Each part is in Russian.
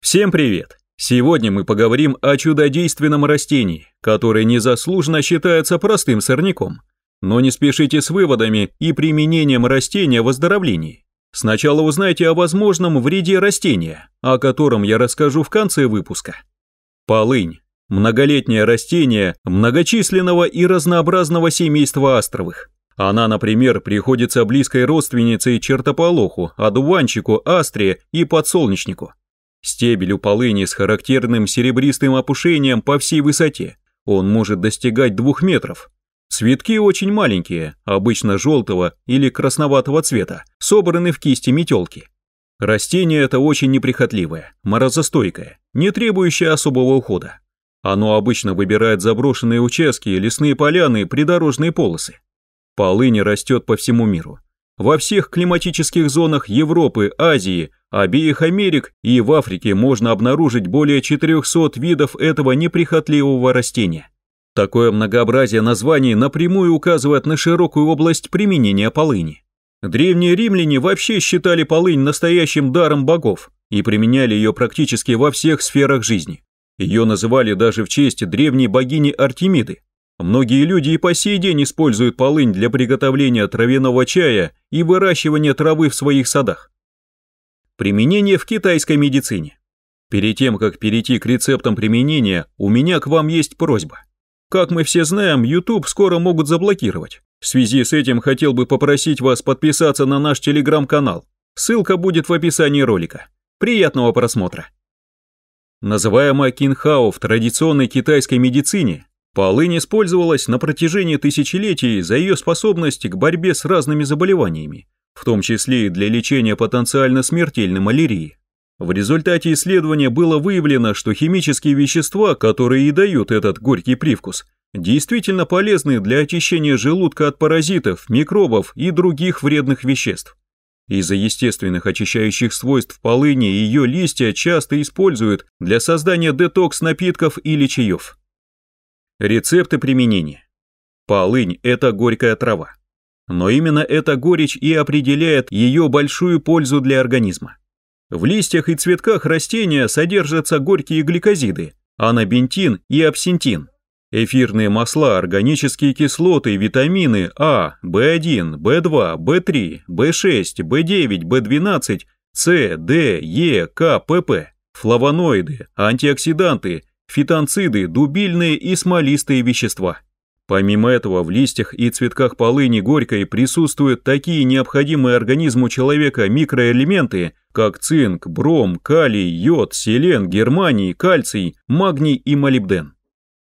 Всем привет! Сегодня мы поговорим о чудодейственном растении, которое незаслуженно считается простым сорняком. Но не спешите с выводами и применением растения в оздоровлении. Сначала узнайте о возможном вреде растения, о котором я расскажу в конце выпуска. Полынь – многолетнее растение многочисленного и разнообразного семейства астровых. Она, например, приходится близкой родственницей чертополоху, одуванчику, астре и подсолнечнику – Стебель у полыни с характерным серебристым опушением по всей высоте. Он может достигать двух метров. Цветки очень маленькие, обычно желтого или красноватого цвета, собраны в кисти метелки. Растение это очень неприхотливое, морозостойкое, не требующее особого ухода. Оно обычно выбирает заброшенные участки, лесные поляны, придорожные полосы. Полынь растет по всему миру. Во всех климатических зонах Европы, Азии – обеих Америк и в Африке можно обнаружить более 400 видов этого неприхотливого растения. Такое многообразие названий напрямую указывает на широкую область применения полыни. Древние римляне вообще считали полынь настоящим даром богов и применяли ее практически во всех сферах жизни. Ее называли даже в честь древней богини Артемиды. Многие люди и по сей день используют полынь для приготовления травяного чая и выращивания травы в своих садах. Применение в китайской медицине. Перед тем, как перейти к рецептам применения, у меня к вам есть просьба. Как мы все знаем, YouTube скоро могут заблокировать. В связи с этим хотел бы попросить вас подписаться на наш телеграм-канал. Ссылка будет в описании ролика. Приятного просмотра. Называемая кинхао в традиционной китайской медицине, полынь использовалась на протяжении тысячелетий за ее способность к борьбе с разными заболеваниями, в том числе и для лечения потенциально смертельной малярии. В результате исследования было выявлено, что химические вещества, которые и дают этот горький привкус, действительно полезны для очищения желудка от паразитов, микробов и других вредных веществ. Из-за естественных очищающих свойств полыни ее листья часто используют для создания детокс-напитков или чаев. Рецепты применения. Полынь – это горькая трава. Но именно эта горечь и определяет ее большую пользу для организма. В листьях и цветках растения содержатся горькие гликозиды, анабентин и абсентин, эфирные масла, органические кислоты, витамины А, В1, В2, В3, В6, В9, В12, С, Д, Е, К, ПП, флавоноиды, антиоксиданты, фитонциды, дубильные и смолистые вещества. Помимо этого, в листьях и цветках полыни горькой присутствуют такие необходимые организму человека микроэлементы, как цинк, бром, калий, йод, селен, германий, кальций, магний и молибден.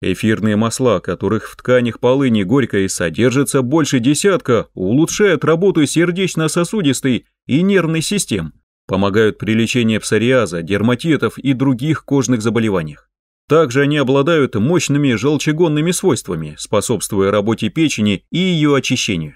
Эфирные масла, которых в тканях полыни горькой содержится больше десятка, улучшают работу сердечно-сосудистой и нервной систем, помогают при лечении псориаза, дерматитов и других кожных заболеваниях. Также они обладают мощными желчегонными свойствами, способствуя работе печени и ее очищению.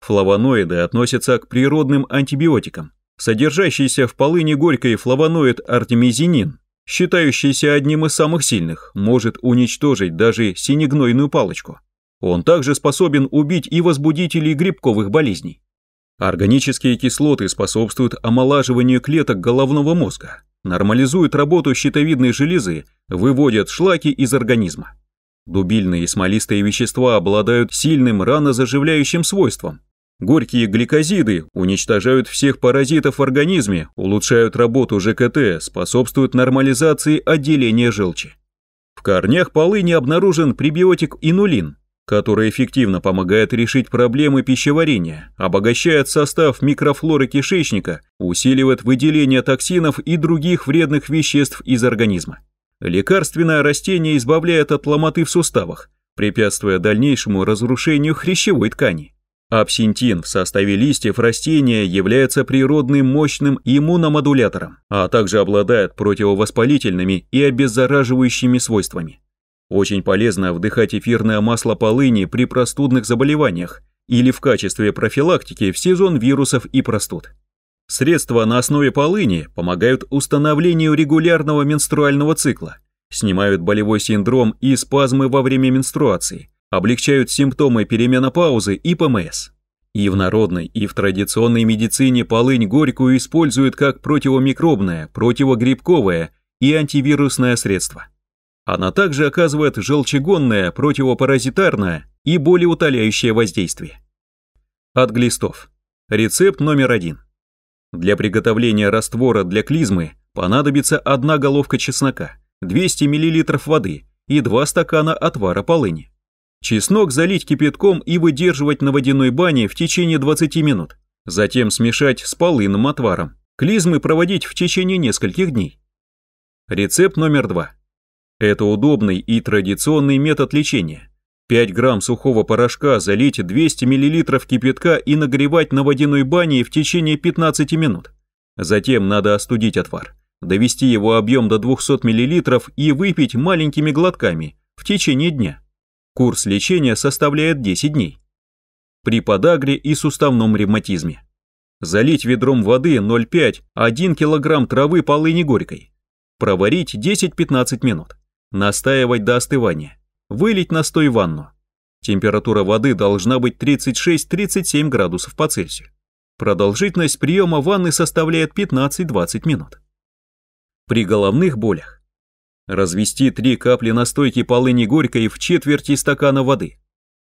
Флавоноиды относятся к природным антибиотикам. Содержащийся в полыне горькой флавоноид артемизинин, считающийся одним из самых сильных, может уничтожить даже синегнойную палочку. Он также способен убить и возбудителей грибковых болезней. Органические кислоты способствуют омолаживанию клеток головного мозга, нормализуют работу щитовидной железы, выводят шлаки из организма. Дубильные и смолистые вещества обладают сильным ранозаживляющим свойством. Горькие гликозиды уничтожают всех паразитов в организме, улучшают работу ЖКТ, способствуют нормализации отделения желчи. В корнях полыни обнаружен пребиотик инулин, которая эффективно помогает решить проблемы пищеварения, обогащает состав микрофлоры кишечника, усиливает выделение токсинов и других вредных веществ из организма. Лекарственное растение избавляет от ломоты в суставах, препятствуя дальнейшему разрушению хрящевой ткани. Абсентин в составе листьев растения является природным мощным иммуномодулятором, а также обладает противовоспалительными и обеззараживающими свойствами. Очень полезно вдыхать эфирное масло полыни при простудных заболеваниях или в качестве профилактики в сезон вирусов и простуд. Средства на основе полыни помогают установлению регулярного менструального цикла, снимают болевой синдром и спазмы во время менструации, облегчают симптомы переменопаузы и ПМС. И в народной, и в традиционной медицине полынь горькую используют как противомикробное, противогрибковое и антивирусное средство. Она также оказывает желчегонное, противопаразитарное и болеутоляющее воздействие. От глистов. Рецепт номер один. Для приготовления раствора для клизмы понадобится одна головка чеснока, 200 мл воды и 2 стакана отвара полыни. Чеснок залить кипятком и выдерживать на водяной бане в течение 20 минут, затем смешать с полынным отваром. Клизмы проводить в течение нескольких дней. Рецепт номер два. Это удобный и традиционный метод лечения. 5 грамм сухого порошка залить 200 мл кипятка и нагревать на водяной бане в течение 15 минут. Затем надо остудить отвар, довести его объем до 200 мл и выпить маленькими глотками в течение дня. Курс лечения составляет 10 дней. При подагре и суставном ревматизме. Залить ведром воды 0,5-1 кг травы полыни горькой. Проварить 10-15 минут. Настаивать до остывания. Вылить настой в ванну. Температура воды должна быть 36-37 градусов по Цельсию. Продолжительность приема ванны составляет 15-20 минут. При головных болях. Развести 3 капли настойки полыни горькой в четверти стакана воды.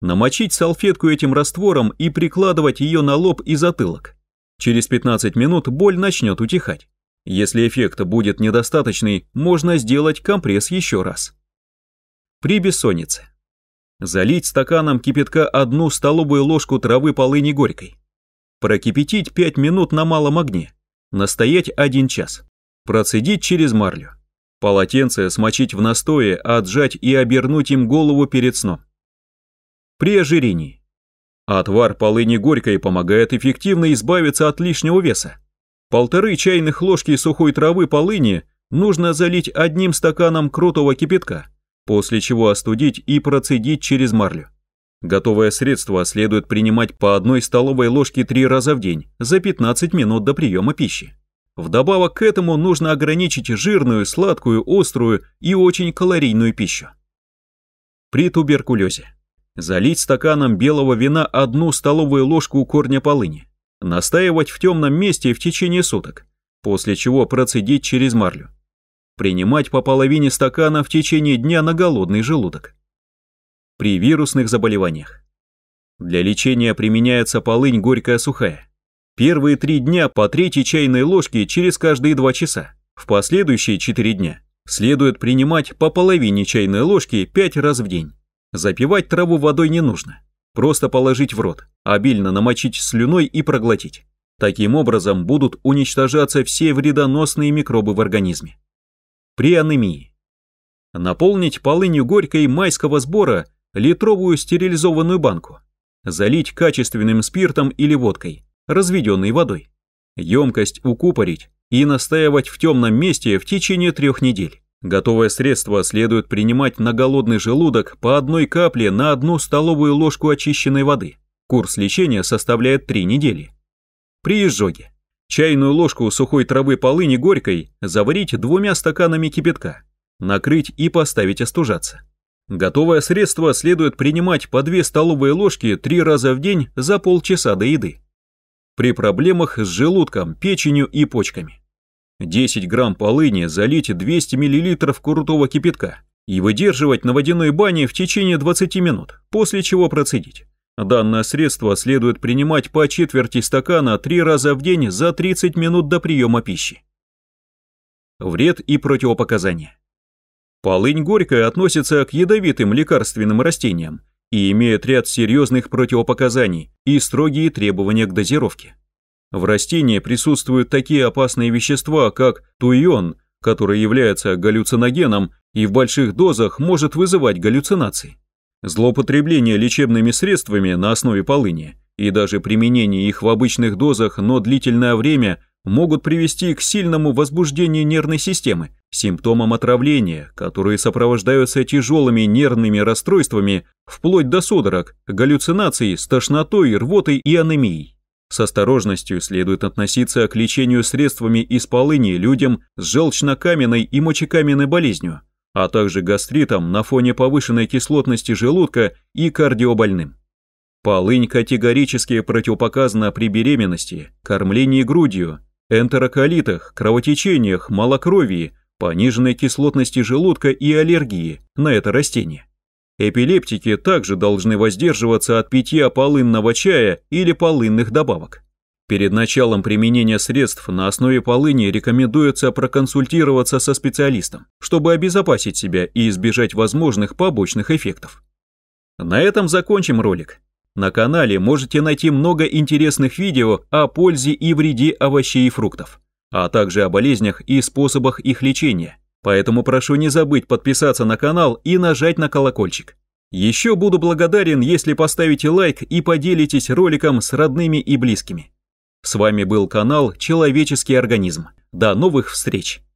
Намочить салфетку этим раствором и прикладывать ее на лоб и затылок. Через 15 минут боль начнет утихать. Если эффект будет недостаточный, можно сделать компресс еще раз. При бессоннице. Залить стаканом кипятка одну столовую ложку травы полыни горькой. Прокипятить 5 минут на малом огне. Настоять 1 час. Процедить через марлю. Полотенце смочить в настое, отжать и обернуть им голову перед сном. При ожирении. Отвар полыни горькой помогает эффективно избавиться от лишнего веса. Полторы чайных ложки сухой травы полыни нужно залить одним стаканом крутого кипятка, после чего остудить и процедить через марлю. Готовое средство следует принимать по одной столовой ложке три раза в день, за 15 минут до приема пищи. Вдобавок к этому нужно ограничить жирную, сладкую, острую и очень калорийную пищу. При туберкулезе. Залить стаканом белого вина одну столовую ложку корня полыни, Настаивать в темном месте в течение суток, после чего процедить через марлю. Принимать по половине стакана в течение дня на голодный желудок. При вирусных заболеваниях. Для лечения применяется полынь горькая сухая. Первые три дня по третьей чайной ложке через каждые два часа. В последующие четыре дня следует принимать по половине чайной ложки пять раз в день. Запивать траву водой не нужно. Просто положить в рот, обильно намочить слюной и проглотить. Таким образом будут уничтожаться все вредоносные микробы в организме. При анемии. Наполнить полынью горькой майского сбора литровую стерилизованную банку. Залить качественным спиртом или водкой, разведенной водой. Емкость укупорить и настаивать в темном месте в течение трех недель. Готовое средство следует принимать на голодный желудок по одной капле на одну столовую ложку очищенной воды. Курс лечения составляет 3 недели. При изжоге. Чайную ложку сухой травы полыни горькой заварить двумя стаканами кипятка. Накрыть и поставить остужаться. Готовое средство следует принимать по 2 столовые ложки 3 раза в день за полчаса до еды. При проблемах с желудком, печенью и почками. 10 грамм полыни залейте 200 миллилитров крутого кипятка и выдерживать на водяной бане в течение 20 минут, после чего процедить. Данное средство следует принимать по четверти стакана 3 раза в день за 30 минут до приема пищи. Вред и противопоказания. Полынь горькая относится к ядовитым лекарственным растениям и имеет ряд серьезных противопоказаний и строгие требования к дозировке. В растении присутствуют такие опасные вещества, как туйон, который является галлюциногеном и в больших дозах может вызывать галлюцинации. Злоупотребление лечебными средствами на основе полыни и даже применение их в обычных дозах, но длительное время могут привести к сильному возбуждению нервной системы, симптомам отравления, которые сопровождаются тяжелыми нервными расстройствами, вплоть до судорог, галлюцинаций с тошнотой, рвотой и анемией. С осторожностью следует относиться к лечению средствами из полыни людям с желчнокаменной и мочекаменной болезнью, а также гастритом на фоне повышенной кислотности желудка и кардиобольным. Полынь категорически противопоказана при беременности, кормлении грудью, энтероколитах, кровотечениях, малокровии, пониженной кислотности желудка и аллергии на это растение. Эпилептики также должны воздерживаться от питья полынного чая или полынных добавок. Перед началом применения средств на основе полыни рекомендуется проконсультироваться со специалистом, чтобы обезопасить себя и избежать возможных побочных эффектов. На этом закончим ролик. На канале можете найти много интересных видео о пользе и вреде овощей и фруктов, а также о болезнях и способах их лечения. Поэтому прошу не забыть подписаться на канал и нажать на колокольчик. Еще буду благодарен, если поставите лайк и поделитесь роликом с родными и близкими. С вами был канал «Человеческий организм». До новых встреч!